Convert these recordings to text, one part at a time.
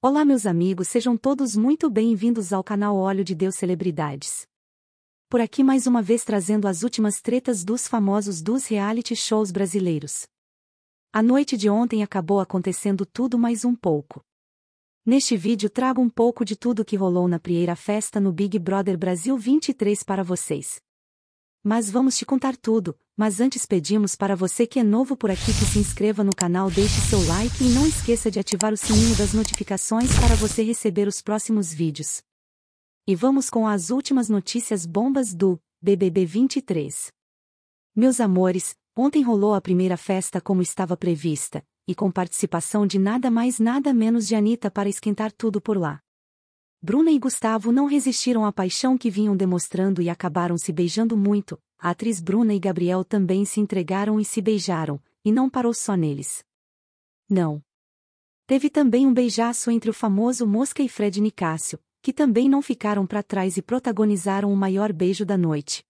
Olá, meus amigos, sejam todos muito bem-vindos ao canal Óleo de Deus Celebridades. Por aqui mais uma vez trazendo as últimas tretas dos famosos dos reality shows brasileiros. A noite de ontem acabou acontecendo tudo mais um pouco. Neste vídeo trago um pouco de tudo que rolou na primeira festa no Big Brother Brasil 23 para vocês. Mas vamos te contar tudo, mas antes pedimos para você que é novo por aqui que se inscreva no canal, deixe seu like e não esqueça de ativar o sininho das notificações para você receber os próximos vídeos. E vamos com as últimas notícias bombas do BBB 23. Meus amores, ontem rolou a primeira festa como estava prevista, e com participação de nada mais nada menos de Anitta para esquentar tudo por lá. Bruna e Gustavo não resistiram à paixão que vinham demonstrando e acabaram se beijando muito, a atriz Bruna e Gabriel também se entregaram e se beijaram, e não parou só neles. Não. Teve também um beijaço entre o famoso Mosca e Fred Nicásio, que também não ficaram para trás e protagonizaram o maior beijo da noite.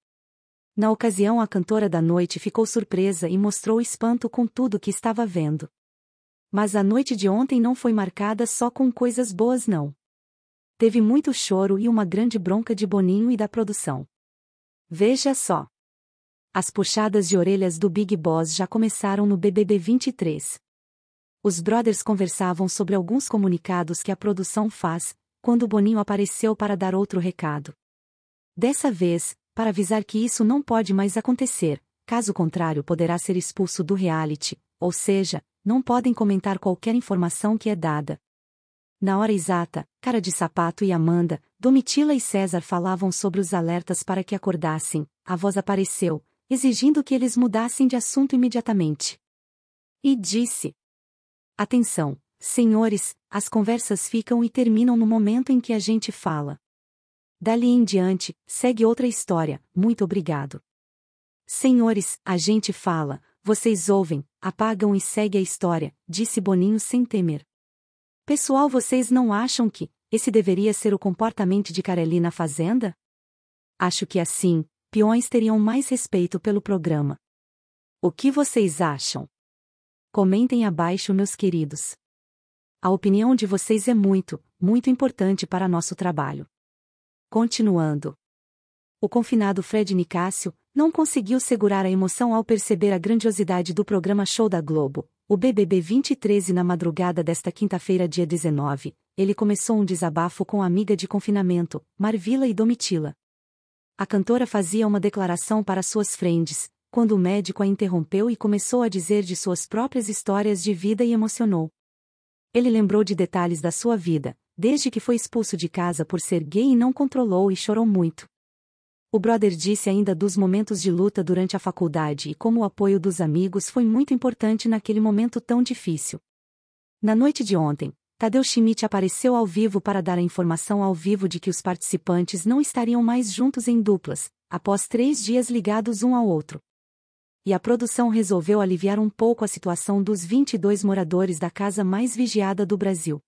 Na ocasião, a cantora da noite ficou surpresa e mostrou espanto com tudo que estava vendo. Mas a noite de ontem não foi marcada só com coisas boas, não. Teve muito choro e uma grande bronca de Boninho e da produção. Veja só. As puxadas de orelhas do Big Boss já começaram no BBB 23. Os brothers conversavam sobre alguns comunicados que a produção faz, quando Boninho apareceu para dar outro recado. Dessa vez, para avisar que isso não pode mais acontecer, caso contrário poderá ser expulso do reality, ou seja, não podem comentar qualquer informação que é dada. Na hora exata, Cara de Sapato e Amanda, Domitila e César falavam sobre os alertas para que acordassem, a voz apareceu, exigindo que eles mudassem de assunto imediatamente. E disse: Atenção, senhores, as conversas ficam e terminam no momento em que a gente fala. Dali em diante, segue outra história, muito obrigado. Senhores, a gente fala, vocês ouvem, apagam e segue a história, disse Boninho sem temer. Pessoal, vocês não acham que esse deveria ser o comportamento de Carelli na fazenda? Acho que assim, peões teriam mais respeito pelo programa. O que vocês acham? Comentem abaixo, meus queridos. A opinião de vocês é muito, muito importante para nosso trabalho. Continuando. O confinado Fred Nicásio não conseguiu segurar a emoção ao perceber a grandiosidade do programa Show da Globo, o BBB 23 e na madrugada desta quinta-feira, dia 19, ele começou um desabafo com a amiga de confinamento, Marvila e Domitila. A cantora fazia uma declaração para suas friends, quando o médico a interrompeu e começou a dizer de suas próprias histórias de vida e emocionou. Ele lembrou de detalhes da sua vida, desde que foi expulso de casa por ser gay e não controlou e chorou muito. O brother disse ainda dos momentos de luta durante a faculdade e como o apoio dos amigos foi muito importante naquele momento tão difícil. Na noite de ontem, Tadeu Schmidt apareceu ao vivo para dar a informação ao vivo de que os participantes não estariam mais juntos em duplas, após três dias ligados um ao outro. E a produção resolveu aliviar um pouco a situação dos 22 moradores da casa mais vigiada do Brasil.